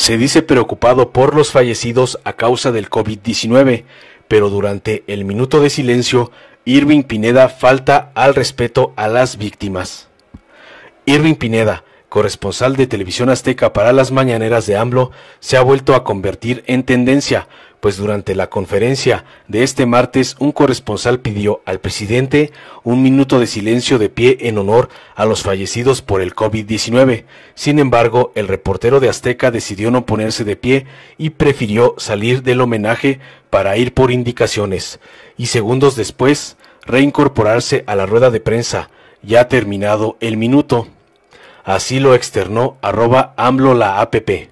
Se dice preocupado por los fallecidos a causa del COVID-19, pero durante el minuto de silencio, Irving Pineda falta al respeto a las víctimas. Irving Pineda, corresponsal de Televisión Azteca para las mañaneras de AMLO, se ha vuelto a convertir en tendencia, pues durante la conferencia de este martes un corresponsal pidió al presidente un minuto de silencio de pie en honor a los fallecidos por el COVID-19. Sin embargo, el reportero de Azteca decidió no ponerse de pie y prefirió salir del homenaje para ir por indicaciones, y segundos después reincorporarse a la rueda de prensa, ya terminado el minuto. Así lo externó arroba AMLO la APP.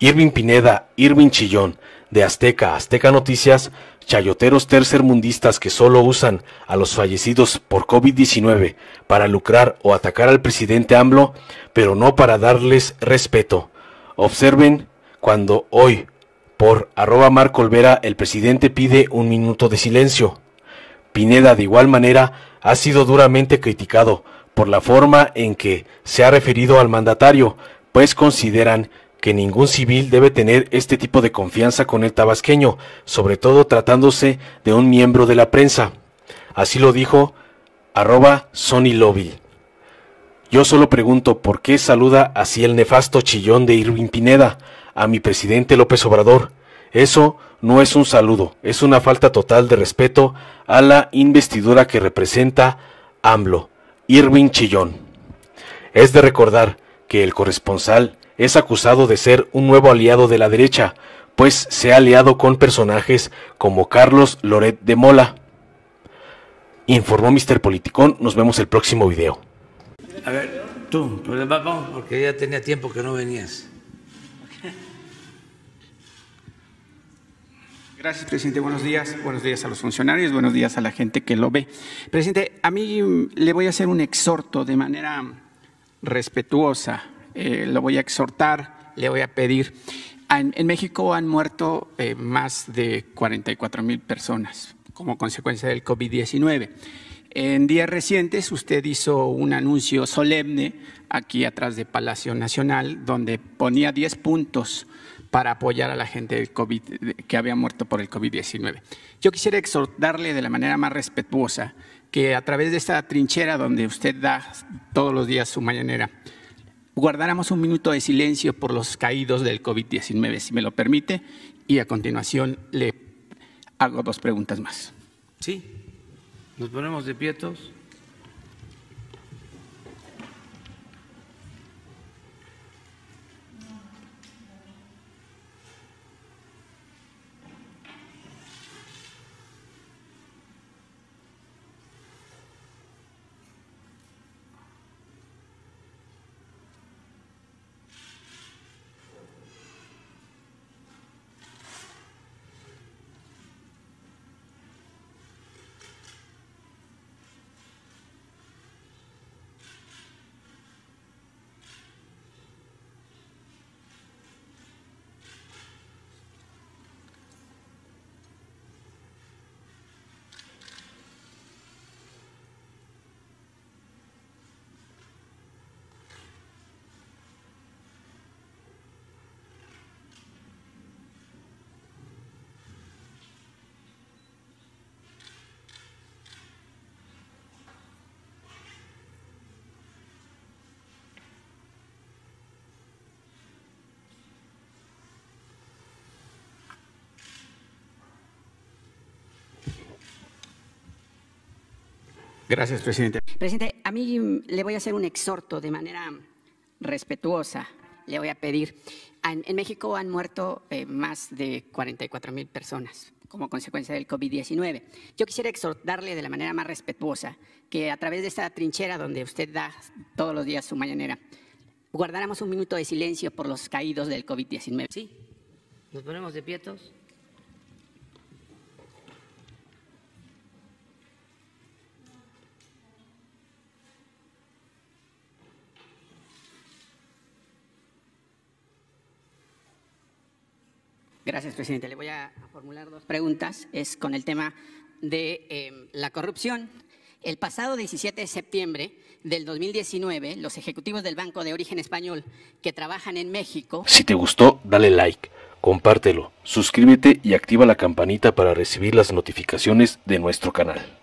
Irving Pineda, Irving Chillón, de Azteca, Azteca Noticias, chayoteros tercermundistas que solo usan a los fallecidos por COVID-19 para lucrar o atacar al presidente AMLO, pero no para darles respeto. Observen cuando hoy, por arroba Marco Olvera, el presidente pide un minuto de silencio. Pineda, de igual manera, ha sido duramente criticado por la forma en que se ha referido al mandatario, pues consideran que ningún civil debe tener este tipo de confianza con el tabasqueño, sobre todo tratándose de un miembro de la prensa. Así lo dijo arroba Lobby. Yo solo pregunto por qué saluda así el nefasto chillón de Irving Pineda a mi presidente López Obrador. Eso no es un saludo, es una falta total de respeto a la investidura que representa AMLO. Irving Chillón. Es de recordar que el corresponsal es acusado de ser un nuevo aliado de la derecha, pues se ha aliado con personajes como Carlos Loret de Mola. Informó Mr. Politicón, nos vemos el próximo video. A ver, tú, pues, porque ya tenía tiempo que no venías. Gracias, presidente. Buenos días. Buenos días a los funcionarios, buenos días a la gente que lo ve. Presidente, a mí mm, le voy a hacer un exhorto de manera respetuosa. Eh, lo voy a exhortar, le voy a pedir. En, México han muerto eh, más de 44 mil personas como consecuencia del COVID-19. En días recientes usted hizo un anuncio solemne aquí atrás de Palacio Nacional donde ponía 10 puntos para apoyar a la gente del COVID, que había muerto por el COVID-19. Yo quisiera exhortarle de la manera más respetuosa que a través de esta trinchera donde usted da todos los días su mañanera, guardáramos un minuto de silencio por los caídos del COVID-19, si me lo permite, y a continuación le hago dos preguntas más. Sí, nos ponemos de pie todos. Gracias, presidente. Presidente, a mí le voy a hacer un exhorto de manera respetuosa. Le voy a pedir. En México han muerto eh, más de 44 mil personas como consecuencia del COVID-19. Yo quisiera exhortarle de la manera más respetuosa que a través de esta trinchera donde usted da todos los días su mañanera, guardáramos un minuto de silencio por los caídos del COVID-19. Sí, nos ponemos de pie todos. Gracias, presidente. Le voy a formular dos preguntas. Es con el tema de em, la corrupción. El pasado 17 de septiembre del 2019, los ejecutivos del Banco de Origen Español que trabajan en México... Si te gustó, dale like, compártelo, suscríbete y activa la campanita para recibir las notificaciones de nuestro canal.